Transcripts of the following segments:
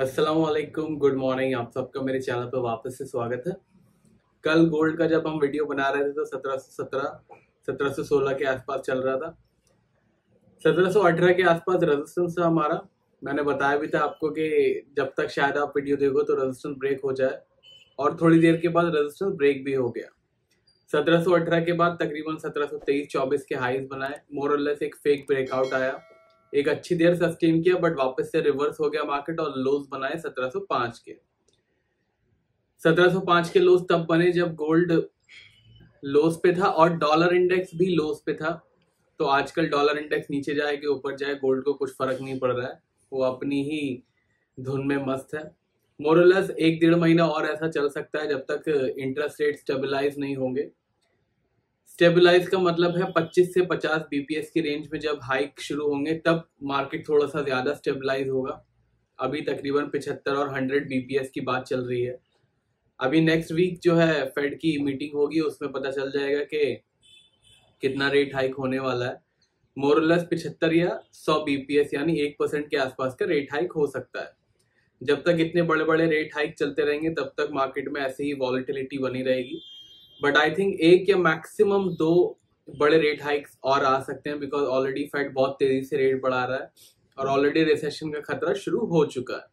Aslam good morning आप सबका मेरे चैनल पर वापस से स्वागत है कल गोल्ड का जब हम वीडियो बना रहे थे तो सत्रह सौ सत्रह सत्रह सौ सोलह के आसपास चल रहा था सत्रह सौ अठारह के आसपास रेजिस्टेंस था हमारा मैंने बताया भी था आपको कि जब तक शायद आप वीडियो देखो तो रेजिस्टेंस ब्रेक हो जाए और थोड़ी देर के बाद रेजिस्टेंस ब्रेक भी हो गया सत्रह अठारह के बाद तकरीबन सत्रह सौ तेईस चौबीस के हाइज बनाए मोरलेस एक फेक ब्रेकआउट आया एक अच्छी देर सस्टेन किया बट वापस से रिवर्स हो गया मार्केट और लोज बनाए 1705 के 1705 के लोज तब बने जब गोल्ड लोस पे था और डॉलर इंडेक्स भी लोस पे था तो आजकल डॉलर इंडेक्स नीचे जाए कि ऊपर जाए गोल्ड को कुछ फर्क नहीं पड़ रहा है वो अपनी ही धुन में मस्त है मोरलेस एक डेढ़ महीना और ऐसा चल सकता है जब तक इंटरेस्ट रेट स्टेबलाइज नहीं होंगे स्टेबलाइज का मतलब है 25 से 50 बीपीएस की रेंज में जब हाइक शुरू होंगे तब मार्केट थोड़ा सा ज़्यादा स्टेबलाइज होगा अभी तकरीबन 75 और 100 बीपीएस की बात चल रही है अभी नेक्स्ट वीक जो है फेड की मीटिंग होगी उसमें पता चल जाएगा कि कितना रेट हाइक होने वाला है मोरलेस पिछहत्तर या सौ बीपीएस यानी एक परसेंट के आसपास का रेट हाइक हो सकता है जब तक इतने बड़े बड़े रेट हाइक चलते रहेंगे तब तक मार्केट में ऐसे ही वॉलिटिलिटी बनी रहेगी बट आई थिंक एक या मैक्सिमम दो बड़े रेट हाइक्स और आ सकते हैं बिकॉज ऑलरेडी फेड बहुत तेजी से रेट बढ़ा रहा है और ऑलरेडी रिसेशन का खतरा शुरू हो चुका है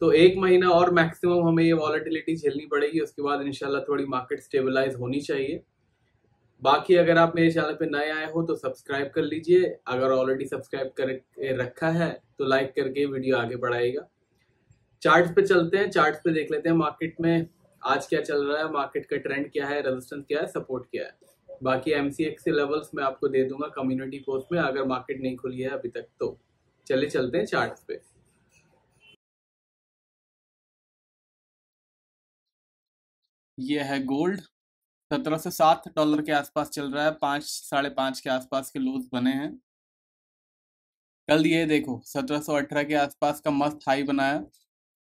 तो एक महीना और मैक्सिमम हमें ये वॉलिटिलिटी झेलनी पड़ेगी उसके बाद इनशाला थोड़ी मार्केट स्टेबलाइज होनी चाहिए बाकी अगर आप मेरे चैनल पे नए आए हो तो सब्सक्राइब कर लीजिए अगर ऑलरेडी सब्सक्राइब कर रखा है तो लाइक करके वीडियो आगे बढ़ाएगा चार्ट्स पे चलते हैं चार्ट्स पे देख लेते हैं मार्केट में आज क्या चल रहा है मार्केट का ट्रेंड क्या है रेजिस्टेंस क्या है सपोर्ट क्या है बाकी एम के लेवल्स मैं आपको दे दूंगा कम्युनिटी पोस्ट में अगर मार्केट नहीं खुली है अभी तक तो चले चलते हैं चार्ट पे ये है गोल्ड सत्रह से सात डॉलर के आसपास चल रहा है पांच साढ़े पांच के आसपास के लूज बने हैं कल ये देखो सत्रह सौ अठारह के आसपास का मस्त हाई बनाया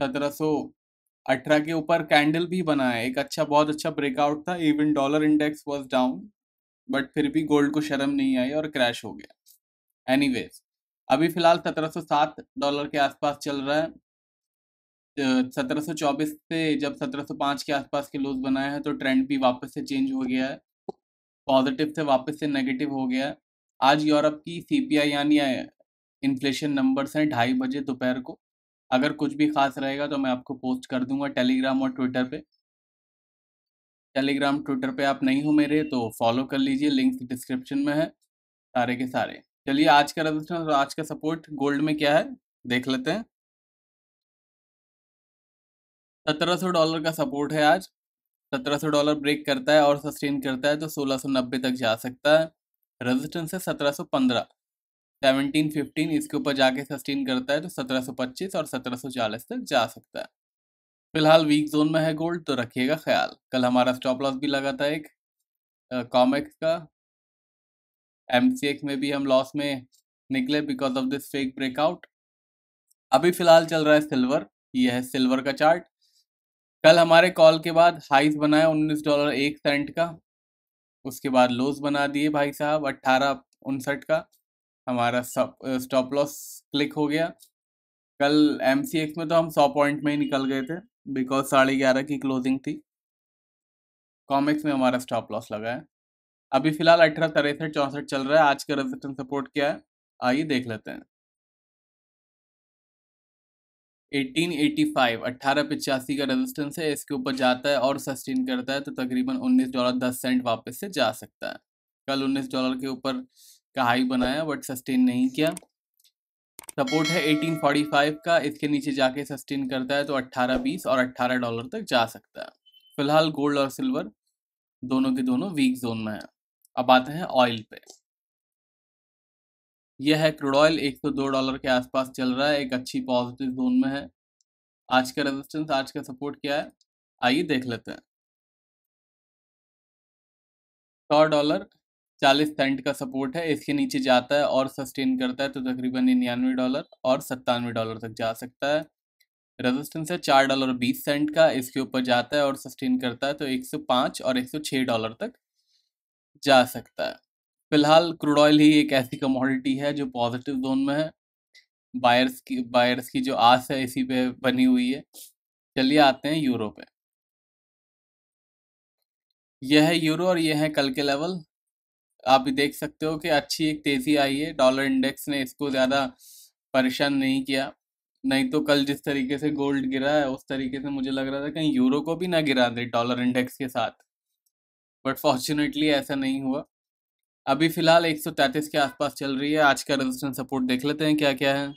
सत्रह सौ अठारह के ऊपर कैंडल भी बना है एक अच्छा बहुत अच्छा ब्रेकआउट था even dollar index was down but फिर भी गोल्ड को शर्म नहीं आई और क्रैश हो गया एनी अभी फिलहाल 1707 डॉलर के आसपास चल रहा है 1724 से जब 1705 के आसपास के लोज बनाए हैं तो ट्रेंड भी वापस से चेंज हो गया है पॉजिटिव से वापस से नेगेटिव हो गया है आज यूरोप की सीपीआई यानी इन्फ्लेशन नंबर्स हैं ढाई बजे दोपहर को अगर कुछ भी खास रहेगा तो मैं आपको पोस्ट कर दूंगा टेलीग्राम और ट्विटर पे टेलीग्राम ट्विटर पे आप नहीं हो मेरे तो फॉलो कर लीजिए लिंक डिस्क्रिप्शन में है सारे के सारे चलिए आज का रजिस्ट्रेशन और आज का सपोर्ट गोल्ड में क्या है देख लेते हैं सत्रह सौ डॉलर का सपोर्ट है आज सत्रह सौ डॉलर ब्रेक करता है और सस्टेन करता है तो सोलह सौ नब्बे तक जा सकता है रेजिस्टेंस है सत्रह सौ पंद्रह सेवनटीन फिफ्टीन इसके ऊपर जाके सस्टेन करता है तो सत्रह सौ पच्चीस और सत्रह सौ चालीस तक जा सकता है फिलहाल वीक जोन में है गोल्ड तो रखिएगा ख्याल कल हमारा स्टॉप लॉस भी लगा था एक कॉमेक्स का एम में भी हम लॉस में निकले because of this fake breakout अभी फिलहाल चल रहा है सिल्वर यह है सिल्वर का चार्ट कल हमारे कॉल के बाद हाइस बनाया उन्नीस डॉलर एक सेंट का उसके बाद लोज बना दिए भाई साहब अट्ठारह उनसठ का हमारा स्टॉप लॉस क्लिक हो गया कल एम में तो हम सौ पॉइंट में ही निकल गए थे बिकॉज साढ़े ग्यारह की क्लोजिंग थी कॉमिक्स में हमारा स्टॉप लॉस लगा है अभी फिलहाल अठारह तिरसठ चौंसठ चल रहा है आज का रेजिस्टेंस सपोर्ट क्या है आइए देख लेते हैं 1885 अट्ठारह पिचासी का रेजिस्टेंस है इसके ऊपर जाता है और सस्टेन करता है तो तकरीबन 19 डॉलर 10 सेंट वापस से जा सकता है कल 19 डॉलर के ऊपर का हाई बनाया बट सस्टेन नहीं किया सपोर्ट है 1845 का इसके नीचे जाके सस्टेन करता है तो 18 बीस और 18 डॉलर तक जा सकता है फिलहाल गोल्ड और सिल्वर दोनों के दोनों वीक जोन में है अब आते हैं ऑयल पे यह है क्रूड ऑयल 102 डॉलर के आसपास चल रहा है एक अच्छी पॉजिटिव जोन में है आज का रेजिस्टेंस आज का सपोर्ट क्या है आइए देख लेते हैं सौ डॉलर चालीस सेंट का सपोर्ट है इसके नीचे जाता है और सस्टेन करता है तो तकरीबन निन्यानवे डॉलर और सत्तानवे डॉलर तक जा सकता है रेजिस्टेंस है चार डॉलर बीस सेंट का इसके ऊपर जाता है और सस्टेन करता है तो एक सौ पाँच और एक सौ छः डॉलर तक जा सकता है फिलहाल क्रूड ऑयल ही एक ऐसी कमोडिटी है जो पॉजिटिव जोन में है बायर्स की बायर्स की जो आस है इसी पे बनी हुई है चलिए आते हैं यूरो पे यह है यूरो और यह है कल के लेवल आप भी देख सकते हो कि अच्छी एक तेज़ी आई है डॉलर इंडेक्स ने इसको ज़्यादा परेशान नहीं किया नहीं तो कल जिस तरीके से गोल्ड गिरा है उस तरीके से मुझे लग रहा था कहीं यूरो को भी ना गिरा दे डॉलर इंडेक्स के साथ बट फॉर्चुनेटली ऐसा नहीं हुआ अभी फ़िलहाल 133 के आसपास चल रही है आज का रजिस्टेंस सपोर्ट देख लेते हैं क्या क्या है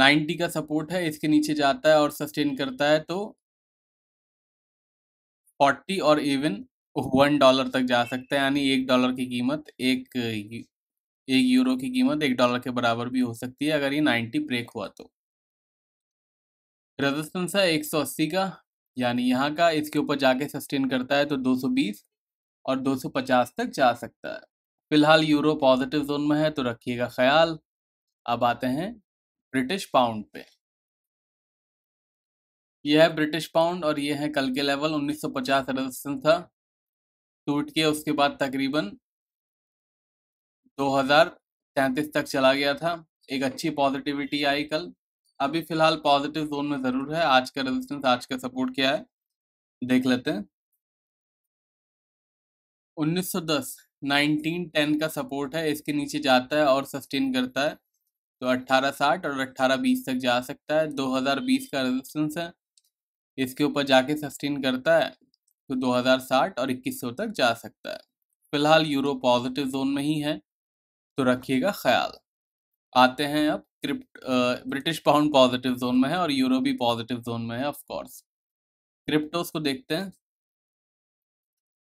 90 का सपोर्ट है इसके नीचे जाता है और सस्टेन करता है तो फोर्टी और इवन वन डॉलर तक जा सकता है यानी एक डॉलर की कीमत एक एक यूरो की कीमत एक डॉलर के बराबर भी हो सकती है अगर ये नाइन्टी ब्रेक हुआ तो रेजिस्टेंस है एक सौ अस्सी का यानी यहाँ का इसके ऊपर जाके सस्टेन करता है तो दो सौ बीस और दो सौ पचास तक जा सकता है फिलहाल यूरो पॉजिटिव जोन में है तो रखिएगा ख्याल अब आते हैं ब्रिटिश पाउंड पे यह है ब्रिटिश पाउंड और यह है कल के लेवल 1950 रेजिस्टेंस था टूट के उसके बाद तकरीबन 2033 तक चला गया था एक अच्छी पॉजिटिविटी आई कल अभी फिलहाल पॉजिटिव जोन में ज़रूर है आज का रेजिस्टेंस आज का सपोर्ट क्या है देख लेते हैं 1910 1910 का सपोर्ट है इसके नीचे जाता है और सस्टेन करता है तो 1860 और 1820 तक जा सकता है 2020 का रेजिस्टेंस है इसके ऊपर जाके सस्टेन करता है तो 2060 और 2100 तक जा सकता है फिलहाल यूरो पॉजिटिव जोन में ही है तो रखिएगा ख्याल आते हैं अब क्रिप्ट ब्रिटिश पाउंड पॉजिटिव जोन में है और यूरो भी पॉजिटिव जोन में है ऑफकोर्स क्रिप्टोस को देखते हैं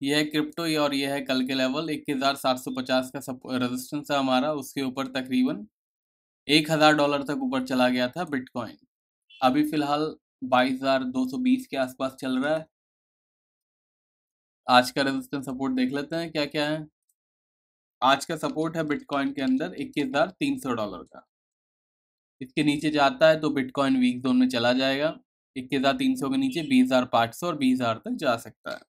यह है क्रिप्टो और यह है कल के लेवल पचास का सब रेजिस्टेंस है हमारा उसके ऊपर तकरीबन एक हजार डॉलर तक ऊपर चला गया था बिटकॉइन अभी फ़िलहाल बाईस हजार दो सौ बीस के आसपास चल रहा है आज का रेजिस्टेंस सपोर्ट देख लेते हैं क्या क्या है आज का सपोर्ट है बिटकॉइन के अंदर इक्कीस तीन सौ डॉलर का इसके नीचे जाता है तो बिटकॉइन वीक जोन में चला जाएगा इक्कीस हजार तीन सौ के नीचे बीस हजार पाँच सौ और बीस हजार तक जा सकता है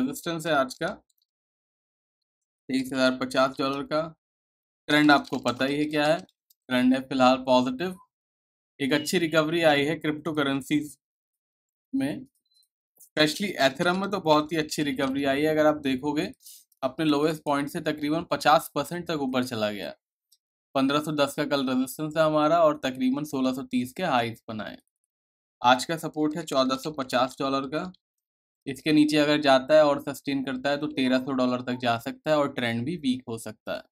रेजिस्टेंस है आज का तेईस हजार पचास डॉलर का ट्रेंड आपको पता ही है क्या है ट्रेंड है फिलहाल पॉजिटिव एक अच्छी रिकवरी आई है क्रिप्टो करेंसी में स्पेशली एथेरम में तो बहुत ही अच्छी रिकवरी आई है अगर आप देखोगे अपने लोवेस्ट पॉइंट से तकरीबन 50 परसेंट तक ऊपर चला गया 1510 का कल रेजिस्टेंस है हमारा और तकरीबन 1630 के हाइट्स बनाए आज का सपोर्ट है 1450 डॉलर का इसके नीचे अगर जाता है और सस्टेन करता है तो 1300 डॉलर तक जा सकता है और ट्रेंड भी वीक हो सकता है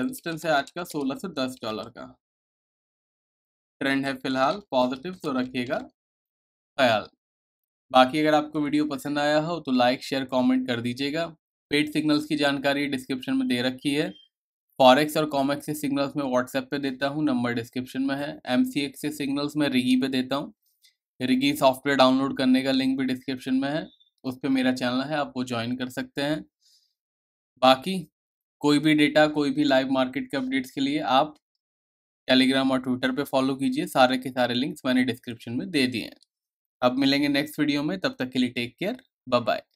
रेजिस्टेंस है आज का दस डॉलर का ट्रेंड है फिलहाल पॉजिटिव तो रखिएगा ख्याल बाकी अगर आपको वीडियो पसंद आया हो तो लाइक शेयर कमेंट कर दीजिएगा पेड सिग्नल्स की जानकारी डिस्क्रिप्शन में दे रखी है फॉरेक्स और कॉमेक्स के सिग्नल्स में व्हाट्सएप पे देता हूँ नंबर डिस्क्रिप्शन में है एम सी एक्स के सिग्नल्स में रिगी पे देता हूँ रिगी सॉफ्टवेयर डाउनलोड करने का लिंक भी डिस्क्रिप्शन में है उस पर मेरा चैनल है आप वो ज्वाइन कर सकते हैं बाकी कोई भी डेटा कोई भी लाइव मार्केट के अपडेट्स के लिए आप टेलीग्राम और ट्विटर पे फॉलो कीजिए सारे के सारे लिंक्स मैंने डिस्क्रिप्शन में दे दिए हैं अब मिलेंगे नेक्स्ट वीडियो में तब तक के लिए टेक केयर बाय